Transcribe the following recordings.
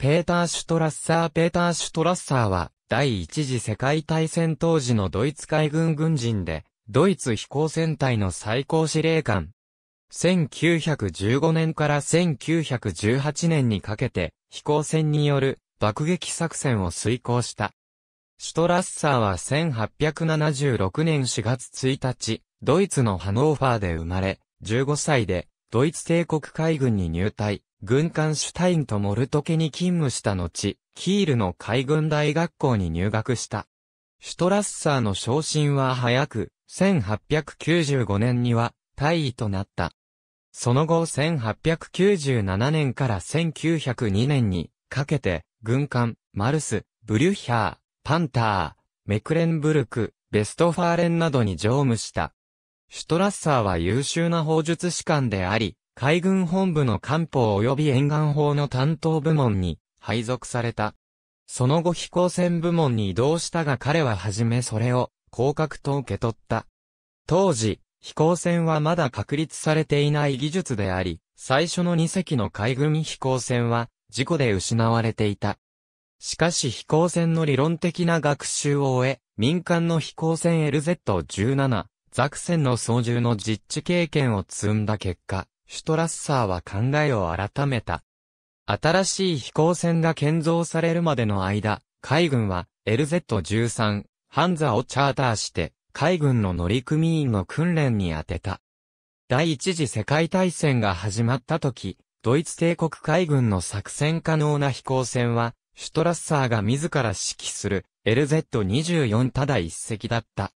ペーター・シュトラッサー・ペーター・シュトラッサーは、第一次世界大戦当時のドイツ海軍軍人で、ドイツ飛行船隊の最高司令官。1915年から1918年にかけて、飛行船による爆撃作戦を遂行した。シュトラッサーは1876年4月1日、ドイツのハノーファーで生まれ、15歳で、ドイツ帝国海軍に入隊。軍艦シュタインとモルトケに勤務した後、キールの海軍大学校に入学した。シュトラッサーの昇進は早く、1895年には大尉となった。その後1897年から1902年にかけて、軍艦、マルス、ブリュヒャー、パンター、メクレンブルク、ベストファーレンなどに乗務した。シュトラッサーは優秀な砲術士官であり、海軍本部の艦砲及び沿岸砲の担当部門に配属された。その後飛行船部門に移動したが彼ははじめそれを降格と受け取った。当時、飛行船はまだ確立されていない技術であり、最初の2隻の海軍飛行船は事故で失われていた。しかし飛行船の理論的な学習を終え、民間の飛行船 LZ-17、ザクセンの操縦の実地経験を積んだ結果、シュトラッサーは考えを改めた。新しい飛行船が建造されるまでの間、海軍は LZ-13、ハンザをチャーターして、海軍の乗組員の訓練に当てた。第一次世界大戦が始まった時、ドイツ帝国海軍の作戦可能な飛行船は、シュトラッサーが自ら指揮する LZ-24 ただ一隻だった。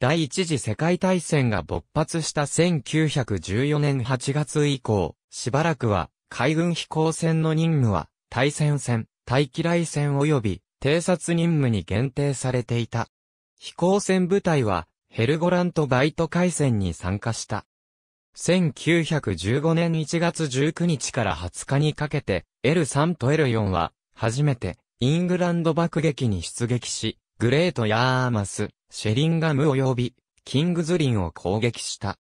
第一次世界大戦が勃発した1914年8月以降、しばらくは海軍飛行船の任務は対戦船、対機雷戦及び偵察任務に限定されていた。飛行船部隊はヘルゴラントバイト海戦に参加した。1915年1月19日から20日にかけて L3 と L4 は初めてイングランド爆撃に出撃し、グレート・ヤーマス、シェリンガム及び、キングズリンを攻撃した。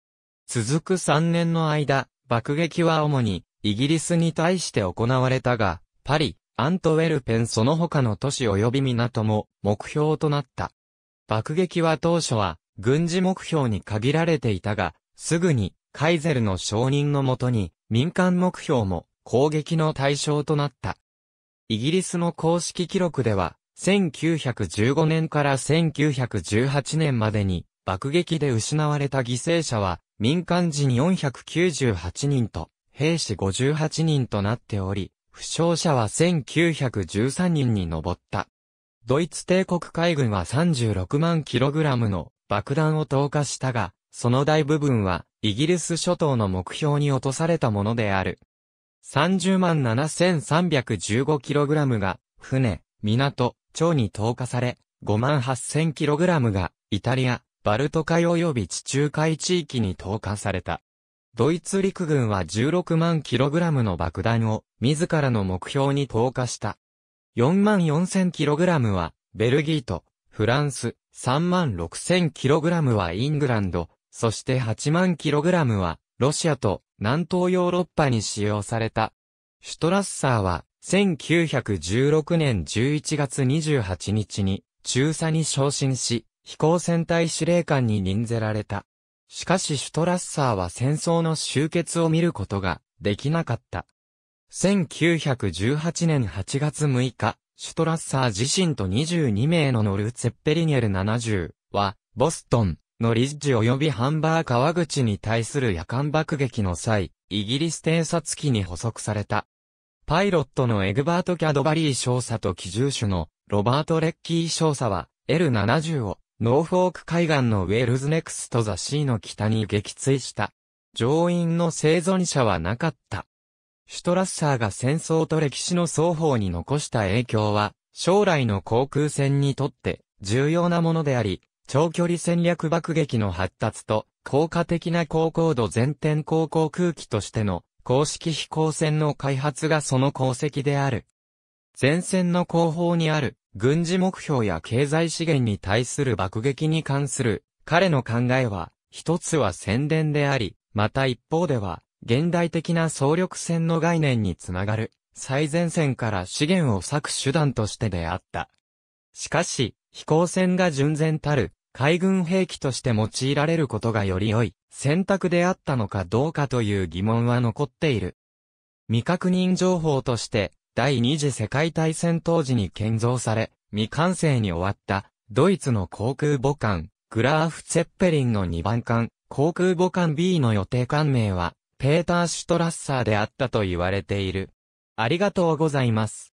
続く3年の間、爆撃は主に、イギリスに対して行われたが、パリ、アントウェルペンその他の都市及び港も目標となった。爆撃は当初は軍事目標に限られていたが、すぐにカイゼルの承認のもとに民間目標も攻撃の対象となった。イギリスの公式記録では1915年から1918年までに爆撃で失われた犠牲者は民間人498人と兵士58人となっており、負傷者は1913人に上った。ドイツ帝国海軍は36万キログラムの爆弾を投下したが、その大部分はイギリス諸島の目標に落とされたものである。30万7 3 1 5ラムが船、港、町に投下され、58,000kg が、イタリア、バルト海及び地中海地域に投下された。ドイツ陸軍は16万 kg の爆弾を自らの目標に投下した。4万 4000kg はベルギーとフランス、3万 6000kg はイングランド、そして8万 kg はロシアと南東ヨーロッパに使用された。シュトラッサーは1916年11月28日に中佐に昇進し、飛行船隊司令官に任ぜられた。しかしシュトラッサーは戦争の終結を見ることができなかった。1918年8月6日、シュトラッサー自身と22名の乗るツェッペリニエル70は、ボストン、のリッジ及びハンバー川口に対する夜間爆撃の際、イギリス偵察機に捕捉された。パイロットのエグバート・キャドバリー少佐と機銃手のロバート・レッキー少佐は L70 をノーフォーク海岸のウェルズネクスト・ザ・シーの北に撃墜した。乗員の生存者はなかった。シュトラッサーが戦争と歴史の双方に残した影響は、将来の航空戦にとって重要なものであり、長距離戦略爆撃の発達と、効果的な高高度全天候航空機としての公式飛行船の開発がその功績である。前線の後方にある軍事目標や経済資源に対する爆撃に関する彼の考えは、一つは宣伝であり、また一方では、現代的な総力戦の概念につながる、最前線から資源を割く手段としてであった。しかし、飛行船が純然たる海軍兵器として用いられることがより良い選択であったのかどうかという疑問は残っている。未確認情報として、第二次世界大戦当時に建造され、未完成に終わった、ドイツの航空母艦、グラーフ・ツェッペリンの2番艦、航空母艦 B の予定艦名は、ペーター・シュトラッサーであったと言われている。ありがとうございます。